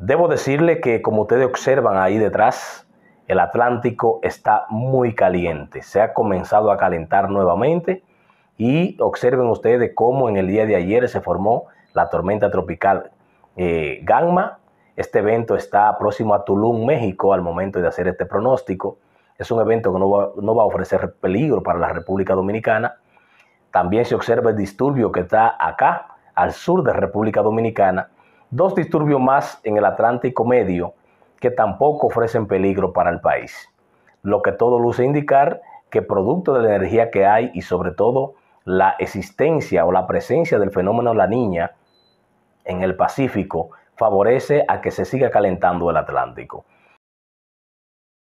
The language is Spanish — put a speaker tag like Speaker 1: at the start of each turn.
Speaker 1: Debo decirle que como ustedes observan ahí detrás, el Atlántico está muy caliente. Se ha comenzado a calentar nuevamente y observen ustedes cómo en el día de ayer se formó la tormenta tropical eh, Gamma. Este evento está próximo a Tulum, México, al momento de hacer este pronóstico. Es un evento que no va, no va a ofrecer peligro para la República Dominicana. También se observa el disturbio que está acá, al sur de República Dominicana dos disturbios más en el Atlántico Medio que tampoco ofrecen peligro para el país, lo que todo luce indicar que producto de la energía que hay y sobre todo la existencia o la presencia del fenómeno La Niña en el Pacífico favorece a que se siga calentando el Atlántico.